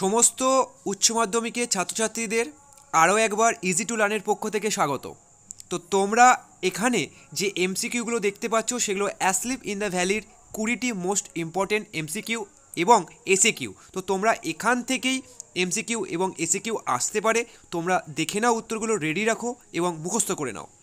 সমস্ত উচ্চ মাধ্যমিকে ছাত্রছাত্রীদের আরও একবার ইজি টু লার্নের পক্ষ থেকে স্বাগত তো তোমরা এখানে যে এমসিকিউগুলো দেখতে পাচ্ছ সেগুলো অ্যাসলিপ ইন দ্য ভ্যালির কুড়িটি মোস্ট ইম্পর্টেন্ট এমসিকিউ এবং এসিকিউ তো তোমরা এখান থেকেই এমসিকিউ এবং এসিকিউ আসতে পারে তোমরা দেখে নাও উত্তরগুলো রেডি রাখো এবং মুখস্থ করে নাও